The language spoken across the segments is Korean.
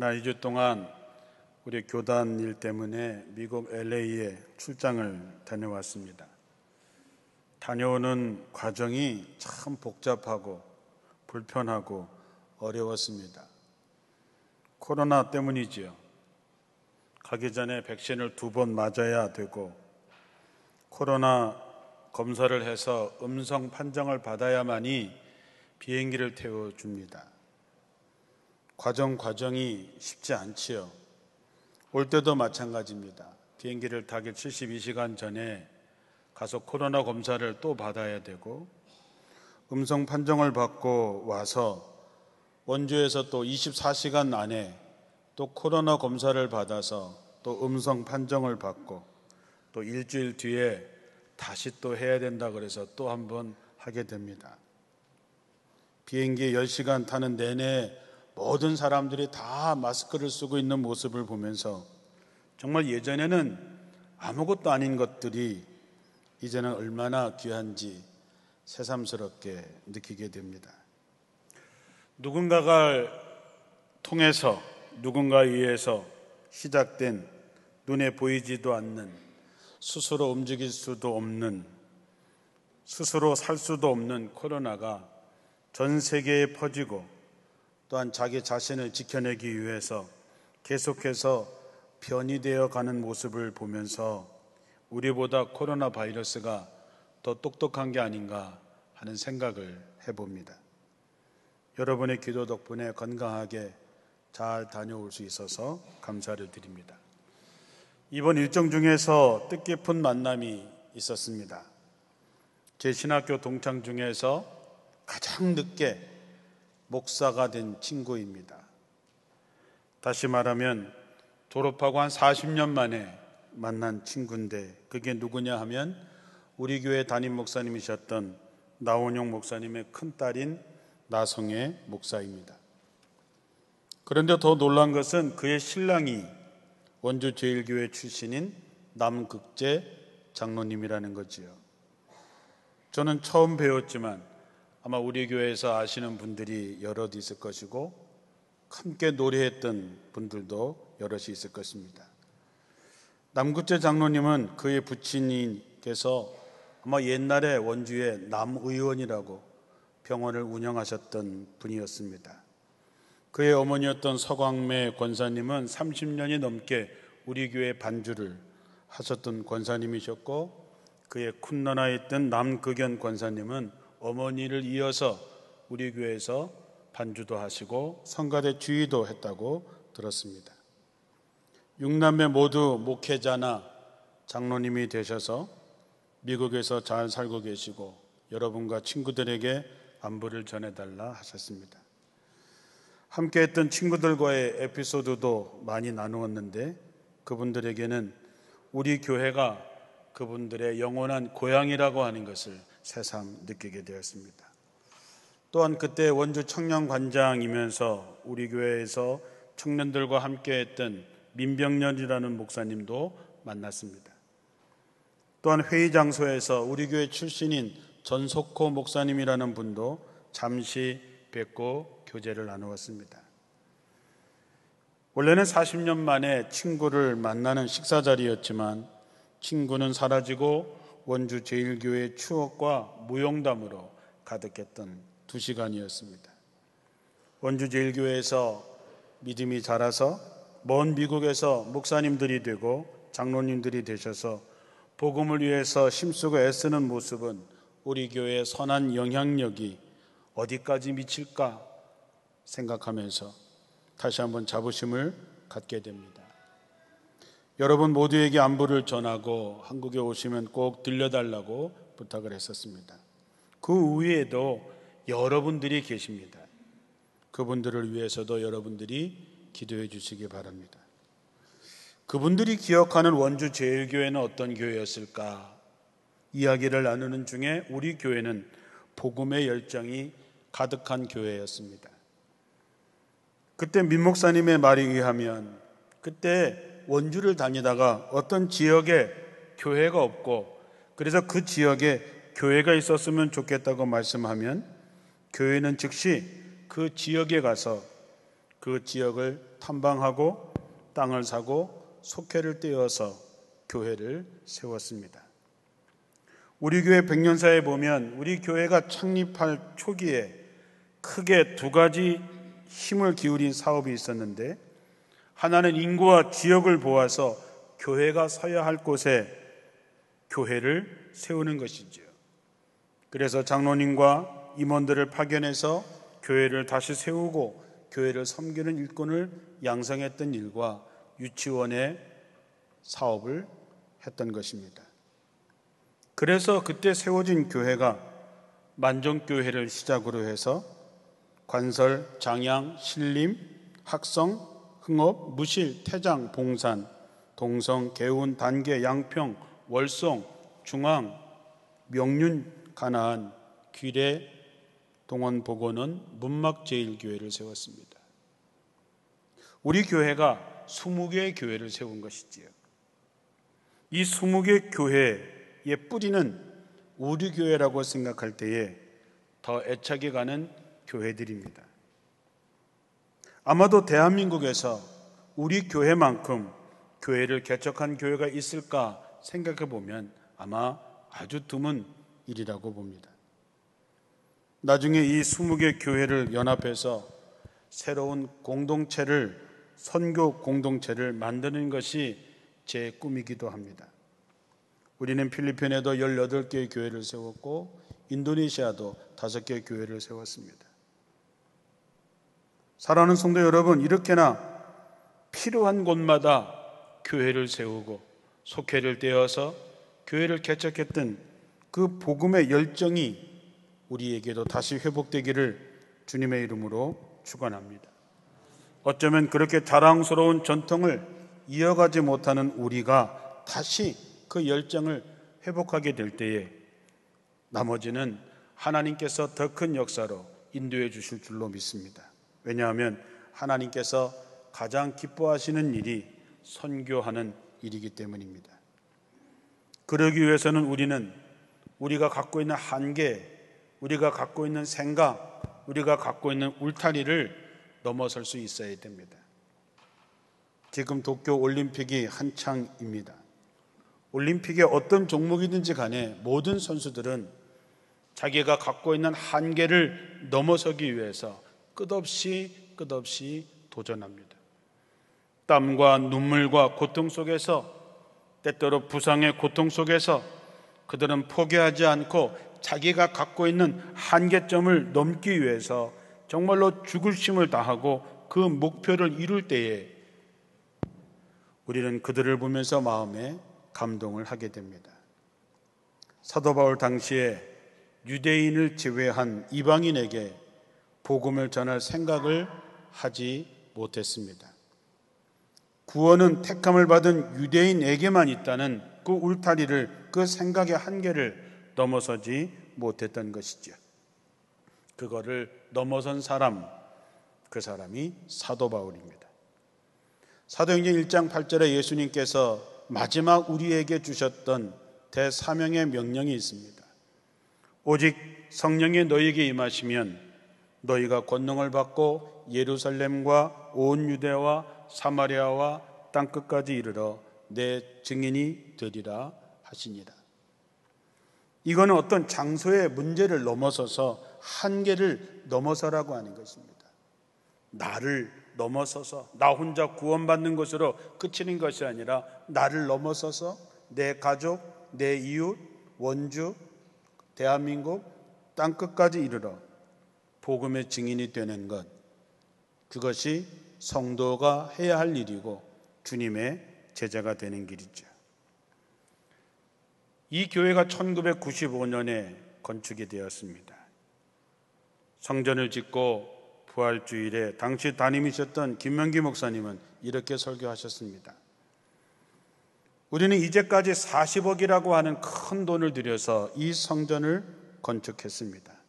지난 2주 동안 우리 교단 일 때문에 미국 LA에 출장을 다녀왔습니다. 다녀오는 과정이 참 복잡하고 불편하고 어려웠습니다. 코로나 때문이지요. 가기 전에 백신을 두 번 맞아야 되고 코로나 검사를 해서 음성 판정을 받아야만이 비행기를 태워 줍니다. 과정 과정이 쉽지 않지요. 올 때도 마찬가지입니다. 비행기를 타기 72시간 전에 가서 코로나 검사를 또 받아야 되고 음성 판정을 받고 와서 원주에서 또 24시간 안에 또 코로나 검사를 받아서 또 음성 판정을 받고 또 일주일 뒤에 다시 또 해야 된다 그래서 또 한번 하게 됩니다. 비행기 10시간 타는 내내 모든 사람들이 다 마스크를 쓰고 있는 모습을 보면서 정말 예전에는 아무것도 아닌 것들이 이제는 얼마나 귀한지 새삼스럽게 느끼게 됩니다. 누군가를 통해서 누군가 위해서 시작된 눈에 보이지도 않는 스스로 움직일 수도 없는 스스로 살 수도 없는 코로나가 전 세계에 퍼지고 또한 자기 자신을 지켜내기 위해서 계속해서 변이되어 가는 모습을 보면서 우리보다 코로나 바이러스가 더 똑똑한 게 아닌가 하는 생각을 해봅니다. 여러분의 기도 덕분에 건강하게 잘 다녀올 수 있어서 감사를 드립니다. 이번 일정 중에서 뜻깊은 만남이 있었습니다. 제 신학교 동창 중에서 가장 늦게 목사가 된 친구입니다. 다시 말하면 졸업하고 한 40년 만에 만난 친구인데 그게 누구냐 하면 우리 교회 담임 목사님이셨던 나원용 목사님의 큰딸인 나성애 목사입니다. 그런데 더 놀란 것은 그의 신랑이 원주 제일교회 출신인 남극재 장로님이라는 거지요. 저는 처음 배웠지만 아마 우리 교회에서 아시는 분들이 여럿 있을 것이고 함께 노래했던 분들도 여럿이 있을 것입니다. 남구재 장로님은 그의 부친님께서 아마 옛날에 원주의 남의원이라고 병원을 운영하셨던 분이었습니다. 그의 어머니였던 서광매 권사님은 30년이 넘게 우리 교회 반주를 하셨던 권사님이셨고 그의 쿤너나에 있던 남극연 권사님은 어머니를 이어서 우리 교회에서 반주도 하시고 성가대 주의도 했다고 들었습니다. 육남매 모두 목회자나 장로님이 되셔서 미국에서 잘 살고 계시고 여러분과 친구들에게 안부를 전해달라 하셨습니다. 함께 했던 친구들과의 에피소드도 많이 나누었는데 그분들에게는 우리 교회가 그분들의 영원한 고향이라고 하는 것을 새삼 느끼게 되었습니다. 또한 그때 원주 청년관장이면서 우리 교회에서 청년들과 함께 했던 민병년이라는 목사님도 만났습니다. 또한 회의 장소에서 우리 교회 출신인 전석호 목사님이라는 분도 잠시 뵙고 교제를 나누었습니다. 원래는 40년 만에 친구를 만나는 식사 자리였지만 친구는 사라지고 원주 제일교회 추억과 무용담으로 가득했던 두 시간이었습니다. 원주 제일교회에서 믿음이 자라서 먼 미국에서 목사님들이 되고 장로님들이 되셔서 복음을 위해서 심쓰고 애쓰는 모습은 우리 교회의 선한 영향력이 어디까지 미칠까 생각하면서 다시 한번 자부심을 갖게 됩니다. 여러분 모두에게 안부를 전하고 한국에 오시면 꼭 들려달라고 부탁을 했었습니다. 그위에도 여러분들이 계십니다. 그분들을 위해서도 여러분들이 기도해 주시기 바랍니다. 그분들이 기억하는 원주 제일교회는 어떤 교회였을까? 이야기를 나누는 중에 우리 교회는 복음의 열정이 가득한 교회였습니다. 그때 민 목사님의 말이 의하면 그때 원주를 다니다가 어떤 지역에 교회가 없고 그래서 그 지역에 교회가 있었으면 좋겠다고 말씀하면 교회는 즉시 그 지역에 가서 그 지역을 탐방하고 땅을 사고 속회를 떼어서 교회를 세웠습니다. 우리 교회 백년사에 보면 우리 교회가 창립할 초기에 크게 두 가지 힘을 기울인 사업이 있었는데 하나는 인구와 지역을 보아서 교회가 서야 할 곳에 교회를 세우는 것이지요. 그래서 장로님과 임원들을 파견해서 교회를 다시 세우고 교회를 섬기는 일꾼을 양성했던 일과 유치원의 사업을 했던 것입니다. 그래서 그때 세워진 교회가 만정교회를 시작으로 해서 관설, 장양, 신림, 학성, 흥업, 무실, 태장, 봉산, 동성, 개운, 단계, 양평, 월성, 중앙, 명륜, 가나안, 귀래, 동원, 보건은 문막 제일교회를 세웠습니다. 우리 교회가 20개의 교회를 세운 것이지요. 이 20개 교회의 뿌리는 우리 교회라고 생각할 때에 더 애착이 가는 교회들입니다. 아마도 대한민국에서 우리 교회만큼 교회를 개척한 교회가 있을까 생각해 보면 아마 아주 드문 일이라고 봅니다. 나중에 이 20개 교회를 연합해서 새로운 공동체를 선교 공동체를 만드는 것이 제 꿈이기도 합니다. 우리는 필리핀에도 18개의 교회를 세웠고 인도네시아도 5개의 교회를 세웠습니다. 사랑하는 성도 여러분, 이렇게나 필요한 곳마다 교회를 세우고 속회를 떼어서 교회를 개척했던 그 복음의 열정이 우리에게도 다시 회복되기를 주님의 이름으로 축원합니다. 어쩌면 그렇게 자랑스러운 전통을 이어가지 못하는 우리가 다시 그 열정을 회복하게 될 때에 나머지는 하나님께서 더 큰 역사로 인도해 주실 줄로 믿습니다. 왜냐하면 하나님께서 가장 기뻐하시는 일이 선교하는 일이기 때문입니다. 그러기 위해서는 우리는 우리가 갖고 있는 한계, 우리가 갖고 있는 생각, 우리가 갖고 있는 울타리를 넘어설 수 있어야 됩니다. 지금 도쿄 올림픽이 한창입니다. 올림픽의 어떤 종목이든지 간에 모든 선수들은 자기가 갖고 있는 한계를 넘어서기 위해서 끝없이 끝없이 도전합니다. 땀과 눈물과 고통 속에서 때때로 부상의 고통 속에서 그들은 포기하지 않고 자기가 갖고 있는 한계점을 넘기 위해서 정말로 죽을 힘을 다하고 그 목표를 이룰 때에 우리는 그들을 보면서 마음에 감동을 하게 됩니다. 사도 바울 당시에 유대인을 제외한 이방인에게 복음을 전할 생각을 하지 못했습니다. 구원은 택함을 받은 유대인에게만 있다는 그 울타리를 그 생각의 한계를 넘어서지 못했던 것이죠. 그거를 넘어선 사람 그 사람이 사도 바울입니다. 사도행전 1장 8절에 예수님께서 마지막 우리에게 주셨던 대사명의 명령이 있습니다. 오직 성령이 너에게 임하시면 너희가 권능을 받고 예루살렘과 온 유대와 사마리아와 땅 끝까지 이르러 내 증인이 되리라 하십니라 이거는 어떤 장소의 문제를 넘어서서 한계를 넘어서라고 하는 것입니다. 나를 넘어서서 나 혼자 구원받는 것으로 그치는 것이 아니라 나를 넘어서서 내 가족, 내 이웃, 원주, 대한민국 땅 끝까지 이르러 복음의 증인이 되는 것, 그것이 성도가 해야 할 일이고 주님의 제자가 되는 길이죠. 이 교회가 1995년에 건축이 되었습니다. 성전을 짓고 부활주일에 당시 담임이셨던 김명기 목사님은 이렇게 설교하셨습니다. 우리는 이제까지 40억이라고 하는 큰 돈을 들여서 이 성전을 건축했습니다.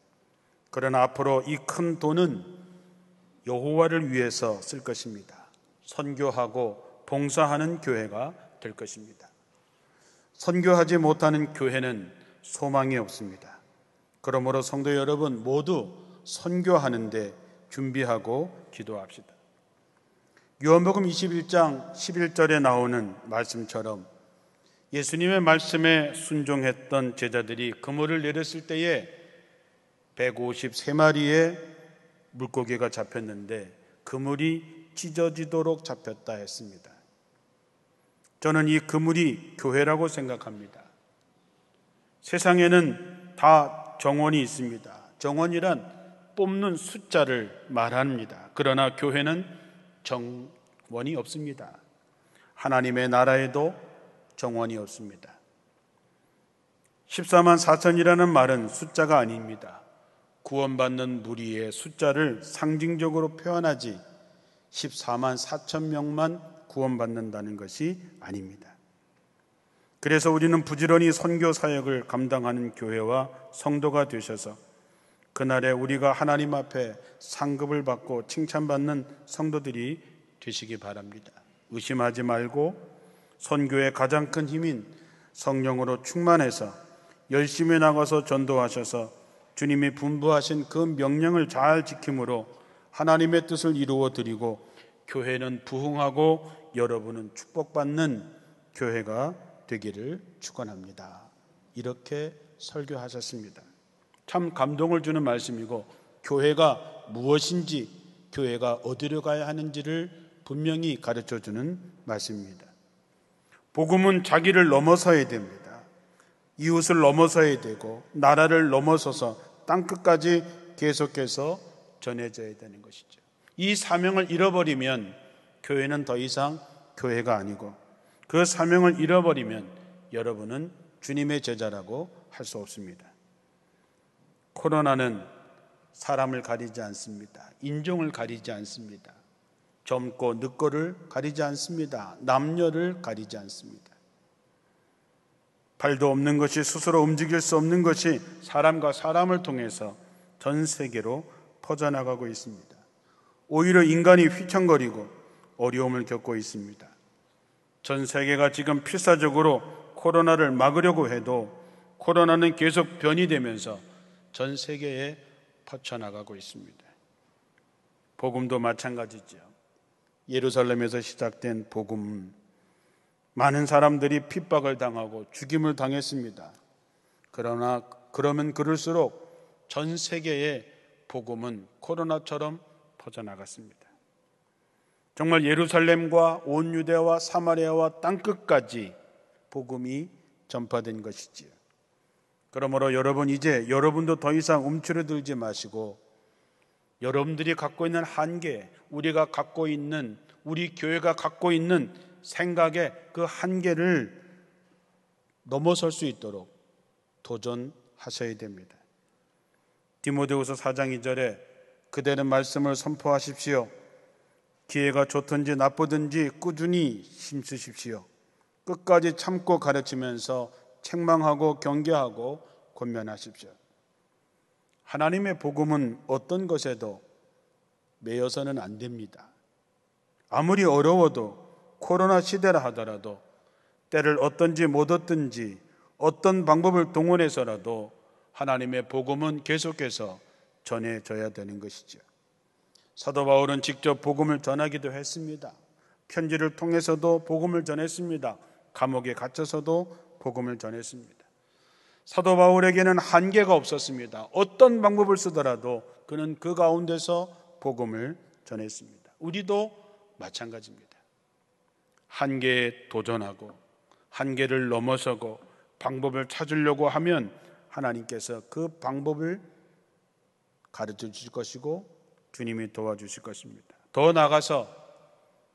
그러나 앞으로 이 큰 돈은 여호와를 위해서 쓸 것입니다. 선교하고 봉사하는 교회가 될 것입니다. 선교하지 못하는 교회는 소망이 없습니다. 그러므로 성도 여러분 모두 선교하는데 준비하고 기도합시다. 요한복음 21장 11절에 나오는 말씀처럼 예수님의 말씀에 순종했던 제자들이 그물을 내렸을 때에 153마리의 물고기가 잡혔는데 그물이 찢어지도록 잡혔다 했습니다. 저는 이 그물이 교회라고 생각합니다. 세상에는 다 정원이 있습니다. 정원이란 뽑는 숫자를 말합니다. 그러나 교회는 정원이 없습니다. 하나님의 나라에도 정원이 없습니다. 14만 4천이라는 말은 숫자가 아닙니다. 구원받는 무리의 숫자를 상징적으로 표현하지 14만 4천 명만 구원받는다는 것이 아닙니다. 그래서 우리는 부지런히 선교 사역을 감당하는 교회와 성도가 되셔서 그날에 우리가 하나님 앞에 상급을 받고 칭찬받는 성도들이 되시기 바랍니다. 의심하지 말고 선교의 가장 큰 힘인 성령으로 충만해서 열심히 나가서 전도하셔서 주님이 분부하신 그 명령을 잘 지킴으로 하나님의 뜻을 이루어 드리고 교회는 부흥하고 여러분은 축복받는 교회가 되기를 축원합니다. 이렇게 설교하셨습니다. 참 감동을 주는 말씀이고 교회가 무엇인지 교회가 어디로 가야 하는지를 분명히 가르쳐 주는 말씀입니다. 복음은 자기를 넘어서야 됩니다. 이웃을 넘어서야 되고 나라를 넘어서서 땅끝까지 계속해서 전해져야 되는 것이죠. 이 사명을 잃어버리면 교회는 더 이상 교회가 아니고 그 사명을 잃어버리면 여러분은 주님의 제자라고 할 수 없습니다. 코로나는 사람을 가리지 않습니다. 인종을 가리지 않습니다. 젊고 늙고를 가리지 않습니다. 남녀를 가리지 않습니다. 발도 없는 것이 스스로 움직일 수 없는 것이 사람과 사람을 통해서 전 세계로 퍼져나가고 있습니다. 오히려 인간이 휘청거리고 어려움을 겪고 있습니다. 전 세계가 지금 필사적으로 코로나를 막으려고 해도 코로나는 계속 변이되면서 전 세계에 퍼쳐나가고 있습니다. 복음도 마찬가지죠. 예루살렘에서 시작된 복음 많은 사람들이 핍박을 당하고 죽임을 당했습니다. 그러나 그러면 그럴수록 전세계의 복음은 코로나처럼 퍼져나갔습니다. 정말 예루살렘과 온 유대와 사마리아와 땅 끝까지 복음이 전파된 것이지요. 그러므로 여러분 이제 여러분도 더 이상 움츠러들지 마시고 여러분들이 갖고 있는 한계, 우리가 갖고 있는 우리 교회가 갖고 있는 생각의 그 한계를 넘어설 수 있도록 도전하셔야 됩니다. 디모데후서 4장 2절에 그대는 말씀을 선포하십시오. 기회가 좋든지 나쁘든지 꾸준히 힘쓰십시오. 끝까지 참고 가르치면서 책망하고 경계하고 권면하십시오. 하나님의 복음은 어떤 것에도 매여서는 안 됩니다. 아무리 어려워도 코로나 시대라 하더라도 때를 어떤지못 얻든지 어떤 방법을 동원해서라도 하나님의 복음은 계속해서 전해져야 되는 것이죠. 사도 바울은 직접 복음을 전하기도 했습니다. 편지를 통해서도 복음을 전했습니다. 감옥에 갇혀서도 복음을 전했습니다. 사도 바울에게는 한계가 없었습니다. 어떤 방법을 쓰더라도 그는 그 가운데서 복음을 전했습니다. 우리도 마찬가지입니다. 한계에 도전하고 한계를 넘어서고 방법을 찾으려고 하면 하나님께서 그 방법을 가르쳐 주실 것이고 주님이 도와주실 것입니다. 더 나아가서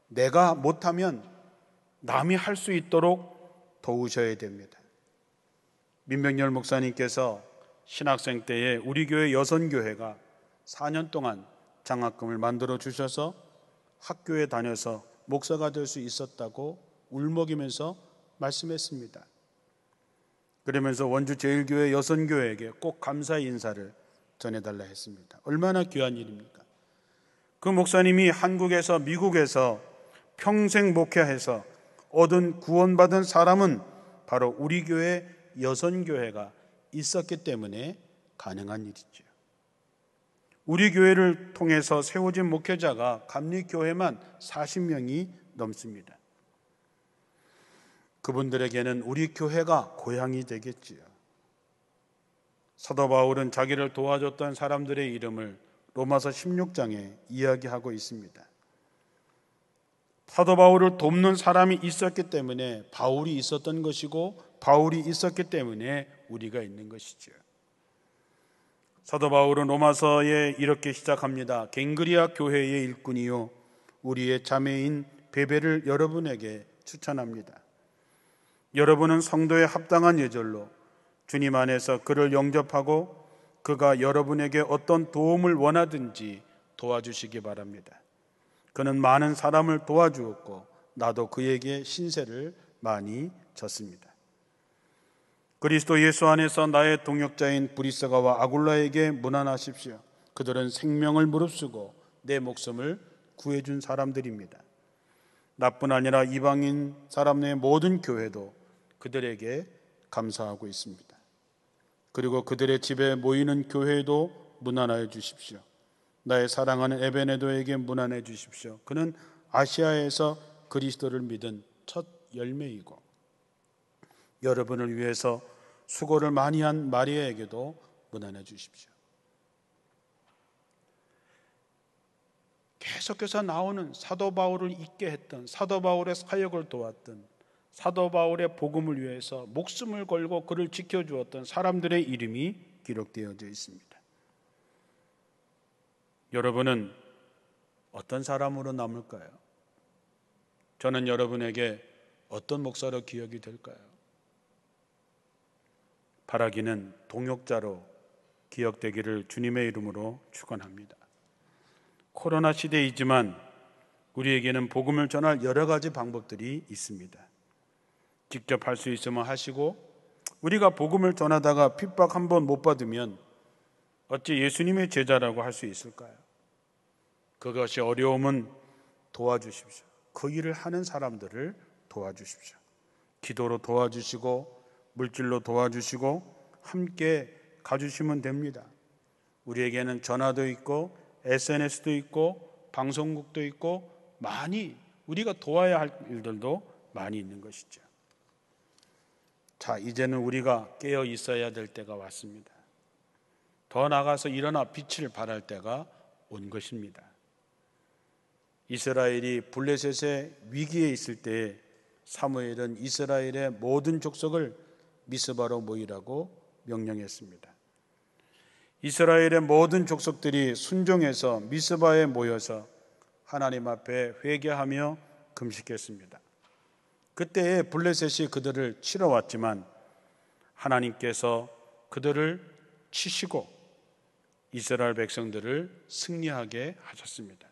내가 못하면 남이 할 수 있도록 도우셔야 됩니다. 민병열 목사님께서 신학생 때에 우리 교회 여선교회가 4년 동안 장학금을 만들어 주셔서 학교에 다녀서 목사가 될 수 있었다고 울먹이면서 말씀했습니다. 그러면서 원주 제일교회 여선교회에게 꼭 감사 인사를 전해달라 했습니다. 얼마나 귀한 일입니까? 그 목사님이 한국에서 미국에서 평생 목회해서 얻은 구원받은 사람은 바로 우리 교회 여선교회가 있었기 때문에 가능한 일이죠. 우리 교회를 통해서 세워진 목회자가 감리교회만 40명이 넘습니다. 그분들에게는 우리 교회가 고향이 되겠지요. 사도 바울은 자기를 도와줬던 사람들의 이름을 로마서 16장에 이야기하고 있습니다. 사도 바울을 돕는 사람이 있었기 때문에 바울이 있었던 것이고 바울이 있었기 때문에 우리가 있는 것이지요. 사도 바울은 로마서에 이렇게 시작합니다. 갱그리아 교회의 일꾼이요. 우리의 자매인 베베를 여러분에게 추천합니다. 여러분은 성도의 합당한 예절로 주님 안에서 그를 영접하고 그가 여러분에게 어떤 도움을 원하든지 도와주시기 바랍니다. 그는 많은 사람을 도와주었고 나도 그에게 신세를 많이 졌습니다. 그리스도 예수 안에서 나의 동역자인 브리스가와 아굴라에게 무난하십시오. 그들은 생명을 무릅쓰고 내 목숨을 구해준 사람들입니다. 나뿐 아니라 이방인 사람 내 모든 교회도 그들에게 감사하고 있습니다. 그리고 그들의 집에 모이는 교회도 무난하여 주십시오. 나의 사랑하는 에베네도에게 무난해 주십시오. 그는 아시아에서 그리스도를 믿은 첫 열매이고 여러분을 위해서 수고를 많이 한 마리아에게도 문안해 주십시오. 계속해서 나오는 사도 바울을 잊게 했던 사도 바울의 사역을 도왔던 사도 바울의 복음을 위해서 목숨을 걸고 그를 지켜주었던 사람들의 이름이 기록되어져 있습니다. 여러분은 어떤 사람으로 남을까요? 저는 여러분에게 어떤 목사로 기억이 될까요? 바라기는 동역자로 기억되기를 주님의 이름으로 축원합니다. 코로나 시대이지만 우리에게는 복음을 전할 여러 가지 방법들이 있습니다. 직접 할 수 있으면 하시고 우리가 복음을 전하다가 핍박 한번 못 받으면 어찌 예수님의 제자라고 할 수 있을까요? 그것이 어려움은 도와주십시오. 그 일을 하는 사람들을 도와주십시오. 기도로 도와주시고 물질로 도와주시고 함께 가주시면 됩니다. 우리에게는 전화도 있고 SNS도 있고 방송국도 있고 많이 우리가 도와야 할 일들도 많이 있는 것이죠. 자, 이제는 우리가 깨어 있어야 될 때가 왔습니다. 더 나가서 일어나 빛을 발할 때가 온 것입니다. 이스라엘이 블레셋의 위기에 있을 때 사무엘은 이스라엘의 모든 족속을 미스바로 모이라고 명령했습니다. 이스라엘의 모든 족속들이 순종해서 미스바에 모여서 하나님 앞에 회개하며 금식했습니다. 그때에 블레셋이 그들을 치러 왔지만 하나님께서 그들을 치시고 이스라엘 백성들을 승리하게 하셨습니다.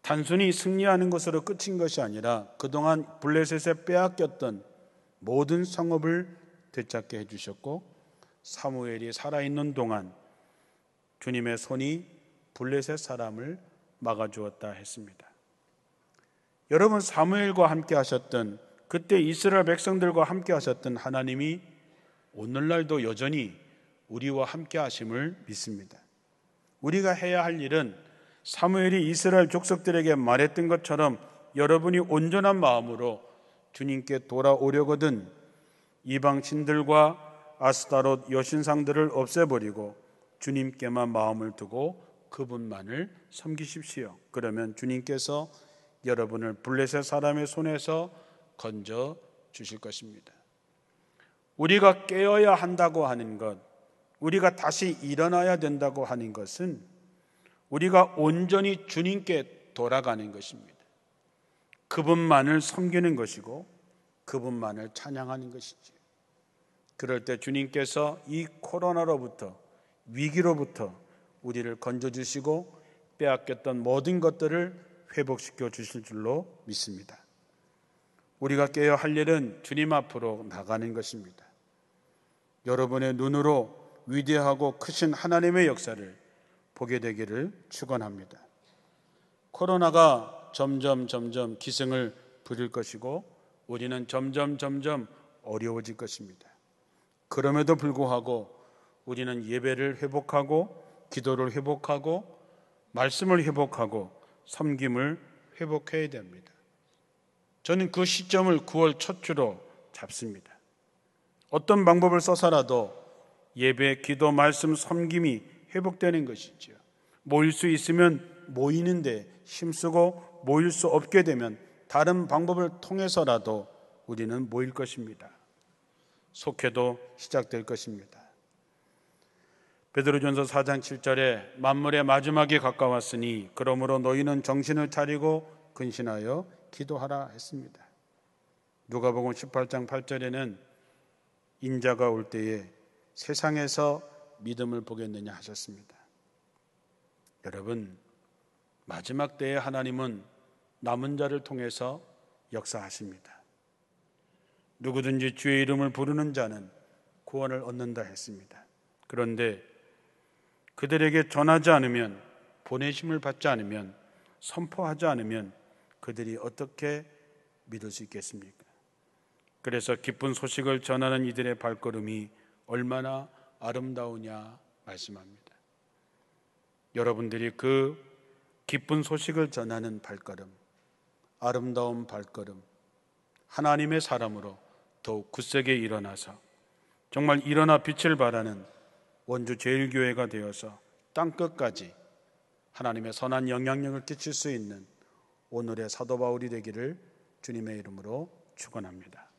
단순히 승리하는 것으로 끝인 것이 아니라 그동안 블레셋에 빼앗겼던 모든 성업을 되찾게 해주셨고 사무엘이 살아있는 동안 주님의 손이 블레셋 사람을 막아주었다 했습니다. 여러분 사무엘과 함께 하셨던 그때 이스라엘 백성들과 함께 하셨던 하나님이 오늘날도 여전히 우리와 함께 하심을 믿습니다. 우리가 해야 할 일은 사무엘이 이스라엘 족속들에게 말했던 것처럼 여러분이 온전한 마음으로 주님께 돌아오려거든 이방신들과 아스타롯 여신상들을 없애버리고 주님께만 마음을 두고 그분만을 섬기십시오. 그러면 주님께서 여러분을 블레셋 사람의 손에서 건져 주실 것입니다. 우리가 깨어야 한다고 하는 것, 우리가 다시 일어나야 된다고 하는 것은 우리가 온전히 주님께 돌아가는 것입니다. 그분만을 섬기는 것이고 그분만을 찬양하는 것이지. 그럴 때 주님께서 이 코로나로부터 위기로부터 우리를 건져주시고 빼앗겼던 모든 것들을 회복시켜 주실 줄로 믿습니다. 우리가 깨어 할 일은 주님 앞으로 나가는 것입니다. 여러분의 눈으로 위대하고 크신 하나님의 역사를 보게 되기를 축원합니다. 코로나가 점점 점점 기승을 부릴 것이고 우리는 점점 점점 어려워질 것입니다. 그럼에도 불구하고 우리는 예배를 회복하고 기도를 회복하고 말씀을 회복하고 섬김을 회복해야 됩니다. 저는 그 시점을 9월 첫 주로 잡습니다. 어떤 방법을 써서라도 예배, 기도, 말씀, 섬김이 회복되는 것이지요. 모일 수 있으면 모이는데 힘쓰고 모일 수 없게 되면 다른 방법을 통해서라도 우리는 모일 것입니다. 속해도 시작될 것입니다. 베드로전서 4장 7절에 만물의 마지막이 가까웠으니 그러므로 너희는 정신을 차리고 근신하여 기도하라 했습니다. 누가복음 18장 8절에는 인자가 올 때에 세상에서 믿음을 보겠느냐 하셨습니다. 여러분 마지막 때에 하나님은 남은 자를 통해서 역사하십니다. 누구든지 주의 이름을 부르는 자는 구원을 얻는다 했습니다. 그런데 그들에게 전하지 않으면 보내심을 받지 않으면 선포하지 않으면 그들이 어떻게 믿을 수 있겠습니까? 그래서 기쁜 소식을 전하는 이들의 발걸음이 얼마나 아름다우냐 말씀합니다. 여러분들이 그 기쁜 소식을 전하는 발걸음, 아름다운 발걸음, 하나님의 사람으로 더욱 굳세게 일어나서 정말 일어나 빛을 발하는 원주 제일교회가 되어서 땅끝까지 하나님의 선한 영향력을 끼칠 수 있는 오늘의 사도 바울이 되기를 주님의 이름으로 축원합니다.